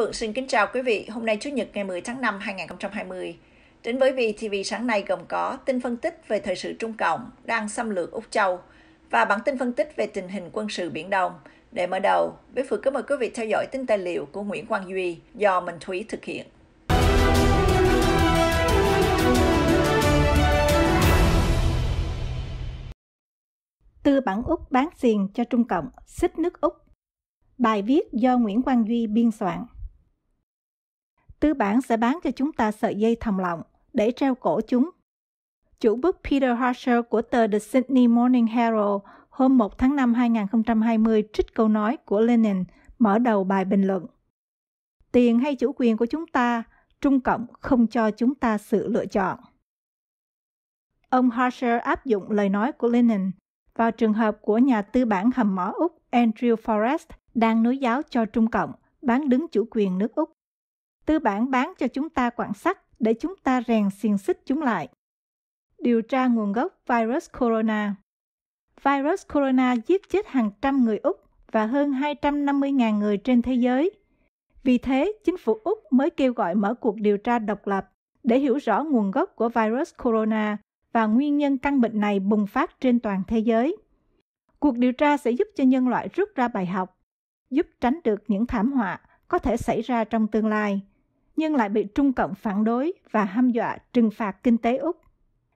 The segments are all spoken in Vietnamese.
Phượng xin kính chào quý vị. Hôm nay Chủ nhật ngày 10 tháng 5 2020. Đến với VTV sáng nay gồm có tin phân tích về thời sự Trung Cộng đang xâm lược Úc Châu và bản tin phân tích về tình hình quân sự Biển Đông. Để mở đầu, Bế Phượng cảm mời quý vị theo dõi tin tài liệu của Nguyễn Quang Duy do Minh Thúy thực hiện. Tư bản Úc bán xiền cho Trung Cộng, xích nước Úc. Bài viết do Nguyễn Quang Duy biên soạn tư bản sẽ bán cho chúng ta sợi dây thòng lọng để treo cổ chúng. Chủ bức Peter Harsher của tờ The Sydney Morning Herald hôm 1 tháng 5 2020 trích câu nói của Lenin mở đầu bài bình luận. Tiền hay chủ quyền của chúng ta, Trung Cộng không cho chúng ta sự lựa chọn. Ông Harsher áp dụng lời nói của Lenin vào trường hợp của nhà tư bản hầm mỏ Úc Andrew Forrest đang nối giáo cho Trung Cộng bán đứng chủ quyền nước Úc tư bản bán cho chúng ta quảng sắt để chúng ta rèn xiềng xích chúng lại. Điều tra nguồn gốc virus corona Virus corona giết chết hàng trăm người Úc và hơn 250.000 người trên thế giới. Vì thế, chính phủ Úc mới kêu gọi mở cuộc điều tra độc lập để hiểu rõ nguồn gốc của virus corona và nguyên nhân căn bệnh này bùng phát trên toàn thế giới. Cuộc điều tra sẽ giúp cho nhân loại rút ra bài học, giúp tránh được những thảm họa có thể xảy ra trong tương lai nhưng lại bị Trung Cộng phản đối và hăm dọa trừng phạt kinh tế Úc.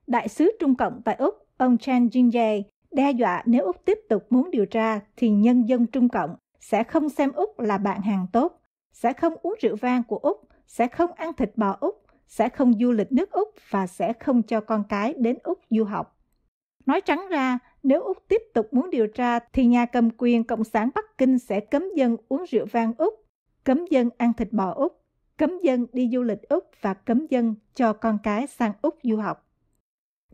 Đại sứ Trung Cộng tại Úc, ông Chen Jingye, đe dọa nếu Úc tiếp tục muốn điều tra thì nhân dân Trung Cộng sẽ không xem Úc là bạn hàng tốt, sẽ không uống rượu vang của Úc, sẽ không ăn thịt bò Úc, sẽ không du lịch nước Úc và sẽ không cho con cái đến Úc du học. Nói trắng ra, nếu Úc tiếp tục muốn điều tra thì nhà cầm quyền Cộng sản Bắc Kinh sẽ cấm dân uống rượu vang Úc, cấm dân ăn thịt bò Úc cấm dân đi du lịch Úc và cấm dân cho con cái sang Úc du học.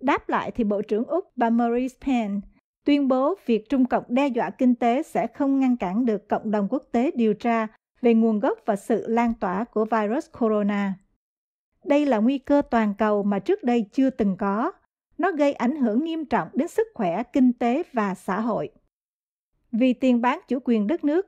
Đáp lại thì Bộ trưởng Úc bà Maurice Penn tuyên bố việc Trung Cộng đe dọa kinh tế sẽ không ngăn cản được cộng đồng quốc tế điều tra về nguồn gốc và sự lan tỏa của virus corona. Đây là nguy cơ toàn cầu mà trước đây chưa từng có. Nó gây ảnh hưởng nghiêm trọng đến sức khỏe, kinh tế và xã hội. Vì tiền bán chủ quyền đất nước,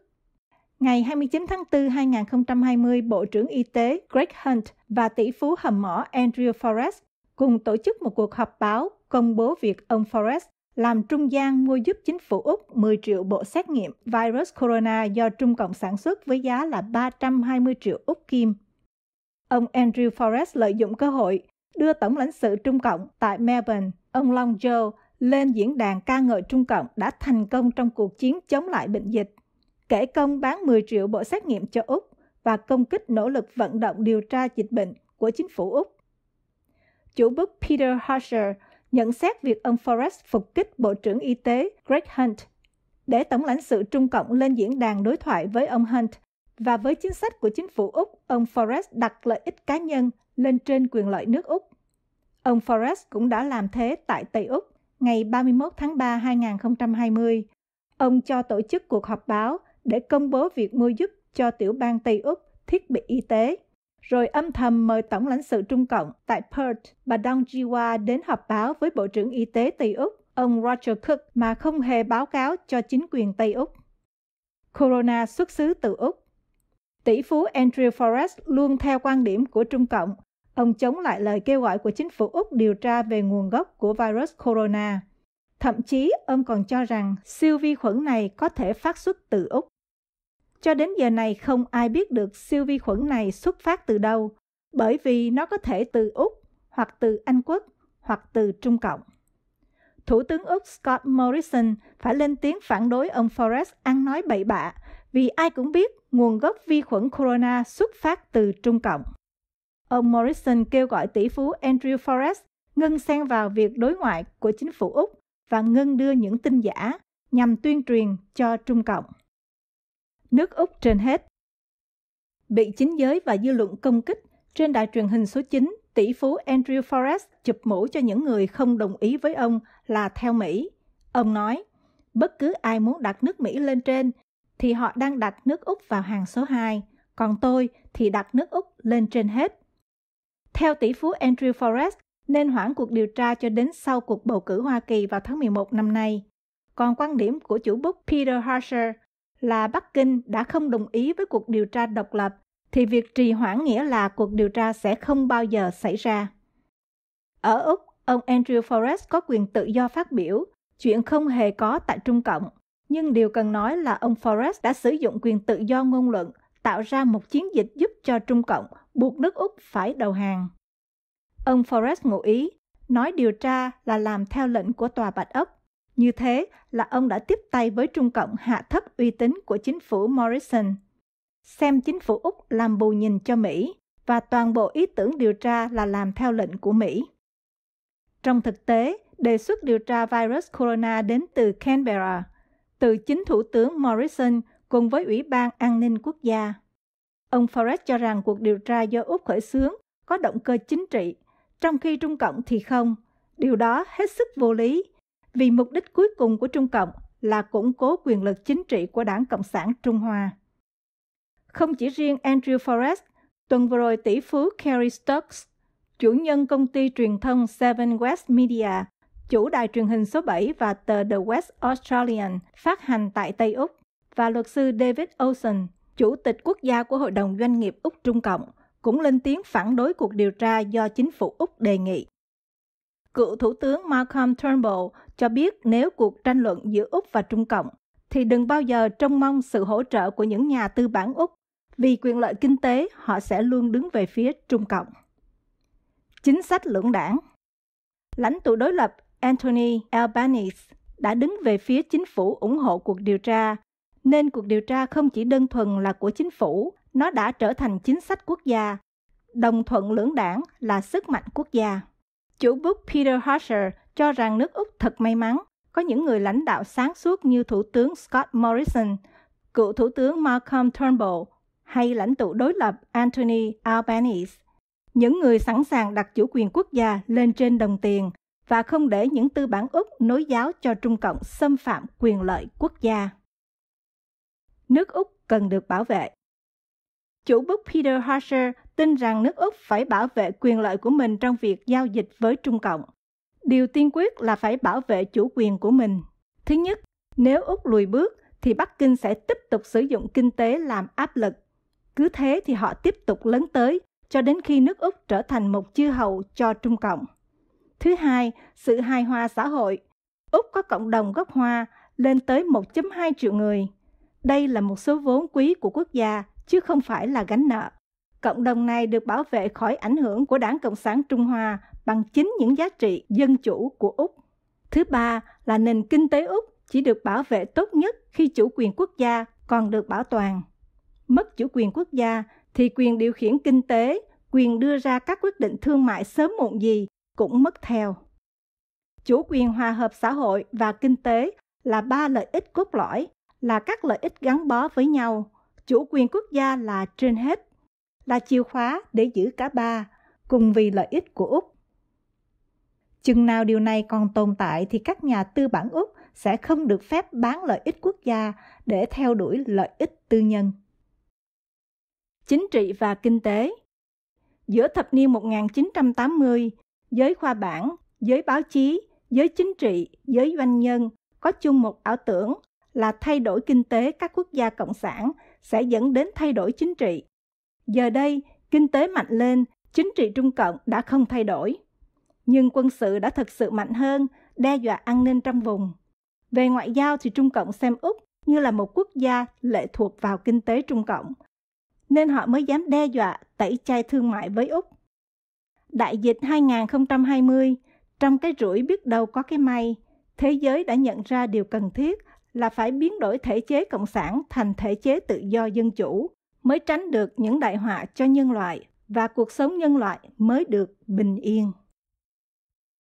Ngày 29 tháng 4 năm 2020, Bộ trưởng Y tế Greg Hunt và tỷ phú hầm mỏ Andrew Forrest cùng tổ chức một cuộc họp báo công bố việc ông Forrest làm trung gian mua giúp chính phủ Úc 10 triệu bộ xét nghiệm virus corona do Trung Cộng sản xuất với giá là 320 triệu Úc Kim. Ông Andrew Forrest lợi dụng cơ hội đưa Tổng lãnh sự Trung Cộng tại Melbourne, ông Long Joe, lên diễn đàn ca ngợi Trung Cộng đã thành công trong cuộc chiến chống lại bệnh dịch kể công bán 10 triệu bộ xét nghiệm cho Úc và công kích nỗ lực vận động điều tra dịch bệnh của chính phủ Úc. Chủ bức Peter husher nhận xét việc ông Forrest phục kích Bộ trưởng Y tế Greg Hunt để Tổng lãnh sự Trung Cộng lên diễn đàn đối thoại với ông Hunt và với chính sách của chính phủ Úc, ông Forrest đặt lợi ích cá nhân lên trên quyền lợi nước Úc. Ông Forrest cũng đã làm thế tại Tây Úc ngày 31 tháng 3 2020. Ông cho tổ chức cuộc họp báo để công bố việc mua giúp cho tiểu bang Tây Úc thiết bị y tế, rồi âm thầm mời Tổng lãnh sự Trung Cộng tại Perth, bà Dong Jiwa đến họp báo với Bộ trưởng Y tế Tây Úc, ông Roger Cook mà không hề báo cáo cho chính quyền Tây Úc. Corona xuất xứ từ Úc Tỷ phú Andrew Forrest luôn theo quan điểm của Trung Cộng. Ông chống lại lời kêu gọi của chính phủ Úc điều tra về nguồn gốc của virus corona. Thậm chí ông còn cho rằng siêu vi khuẩn này có thể phát xuất từ Úc. Cho đến giờ này không ai biết được siêu vi khuẩn này xuất phát từ đâu, bởi vì nó có thể từ Úc hoặc từ Anh quốc hoặc từ Trung Cộng. Thủ tướng Úc Scott Morrison phải lên tiếng phản đối ông Forrest ăn nói bậy bạ vì ai cũng biết nguồn gốc vi khuẩn corona xuất phát từ Trung Cộng. Ông Morrison kêu gọi tỷ phú Andrew Forrest ngưng xen vào việc đối ngoại của chính phủ Úc và ngưng đưa những tin giả nhằm tuyên truyền cho Trung Cộng. Nước Úc trên hết Bị chính giới và dư luận công kích trên đài truyền hình số 9, tỷ phú Andrew Forrest chụp mũ cho những người không đồng ý với ông là theo Mỹ. Ông nói, bất cứ ai muốn đặt nước Mỹ lên trên thì họ đang đặt nước Úc vào hàng số 2, còn tôi thì đặt nước Úc lên trên hết. Theo tỷ phú Andrew Forrest, nên hoãn cuộc điều tra cho đến sau cuộc bầu cử Hoa Kỳ vào tháng 11 năm nay. Còn quan điểm của chủ bút Peter Harsher là Bắc Kinh đã không đồng ý với cuộc điều tra độc lập, thì việc trì hoãn nghĩa là cuộc điều tra sẽ không bao giờ xảy ra. Ở Úc, ông Andrew Forrest có quyền tự do phát biểu, chuyện không hề có tại Trung Cộng. Nhưng điều cần nói là ông Forrest đã sử dụng quyền tự do ngôn luận, tạo ra một chiến dịch giúp cho Trung Cộng buộc nước Úc phải đầu hàng. Ông Forrest ngụ ý, nói điều tra là làm theo lệnh của tòa Bạch Ốc. Như thế là ông đã tiếp tay với Trung Cộng hạ thấp uy tín của chính phủ Morrison. Xem chính phủ Úc làm bù nhìn cho Mỹ và toàn bộ ý tưởng điều tra là làm theo lệnh của Mỹ. Trong thực tế, đề xuất điều tra virus corona đến từ Canberra, từ chính Thủ tướng Morrison cùng với Ủy ban An ninh Quốc gia. Ông Forrest cho rằng cuộc điều tra do Úc khởi xướng có động cơ chính trị trong khi Trung Cộng thì không. Điều đó hết sức vô lý, vì mục đích cuối cùng của Trung Cộng là củng cố quyền lực chính trị của Đảng Cộng sản Trung Hoa. Không chỉ riêng Andrew Forrest, tuần vừa rồi tỷ phú Kerry Stokes, chủ nhân công ty truyền thông Seven West Media, chủ đài truyền hình số 7 và tờ The West Australian phát hành tại Tây Úc, và luật sư David Olson, chủ tịch quốc gia của Hội đồng Doanh nghiệp Úc Trung Cộng, cũng lên tiếng phản đối cuộc điều tra do chính phủ Úc đề nghị. Cựu Thủ tướng Malcolm Turnbull cho biết nếu cuộc tranh luận giữa Úc và Trung Cộng thì đừng bao giờ trông mong sự hỗ trợ của những nhà tư bản Úc vì quyền lợi kinh tế họ sẽ luôn đứng về phía Trung Cộng. Chính sách lưỡng đảng Lãnh tụ đối lập Anthony Albanese đã đứng về phía chính phủ ủng hộ cuộc điều tra, nên cuộc điều tra không chỉ đơn thuần là của chính phủ nó đã trở thành chính sách quốc gia. Đồng thuận lưỡng đảng là sức mạnh quốc gia. Chủ bút Peter Husher cho rằng nước Úc thật may mắn có những người lãnh đạo sáng suốt như Thủ tướng Scott Morrison, cựu Thủ tướng Malcolm Turnbull hay lãnh tụ đối lập Anthony Albanese. Những người sẵn sàng đặt chủ quyền quốc gia lên trên đồng tiền và không để những tư bản Úc nối giáo cho Trung Cộng xâm phạm quyền lợi quốc gia. Nước Úc cần được bảo vệ. Chủ bức Peter Harsher tin rằng nước Úc phải bảo vệ quyền lợi của mình trong việc giao dịch với Trung Cộng. Điều tiên quyết là phải bảo vệ chủ quyền của mình. Thứ nhất, nếu Úc lùi bước thì Bắc Kinh sẽ tiếp tục sử dụng kinh tế làm áp lực. Cứ thế thì họ tiếp tục lớn tới cho đến khi nước Úc trở thành một chư hầu cho Trung Cộng. Thứ hai, sự hài hòa xã hội. Úc có cộng đồng gốc Hoa lên tới 1.2 triệu người. Đây là một số vốn quý của quốc gia chứ không phải là gánh nợ. Cộng đồng này được bảo vệ khỏi ảnh hưởng của Đảng Cộng sản Trung Hoa bằng chính những giá trị dân chủ của Úc. Thứ ba là nền kinh tế Úc chỉ được bảo vệ tốt nhất khi chủ quyền quốc gia còn được bảo toàn. Mất chủ quyền quốc gia thì quyền điều khiển kinh tế, quyền đưa ra các quyết định thương mại sớm muộn gì cũng mất theo. Chủ quyền hòa hợp xã hội và kinh tế là ba lợi ích cốt lõi, là các lợi ích gắn bó với nhau, chủ quyền quốc gia là trên hết, là chìa khóa để giữ cả ba cùng vì lợi ích của Úc. Chừng nào điều này còn tồn tại thì các nhà tư bản Úc sẽ không được phép bán lợi ích quốc gia để theo đuổi lợi ích tư nhân. Chính trị và kinh tế Giữa thập niên 1980, giới khoa bản, giới báo chí, giới chính trị, giới doanh nhân có chung một ảo tưởng là thay đổi kinh tế các quốc gia cộng sản sẽ dẫn đến thay đổi chính trị. Giờ đây, kinh tế mạnh lên, chính trị Trung Cộng đã không thay đổi. Nhưng quân sự đã thực sự mạnh hơn, đe dọa an ninh trong vùng. Về ngoại giao thì Trung Cộng xem Úc như là một quốc gia lệ thuộc vào kinh tế Trung Cộng, nên họ mới dám đe dọa tẩy chay thương mại với Úc. Đại dịch 2020, trong cái rủi biết đâu có cái may, thế giới đã nhận ra điều cần thiết – là phải biến đổi thể chế cộng sản thành thể chế tự do dân chủ mới tránh được những đại họa cho nhân loại và cuộc sống nhân loại mới được bình yên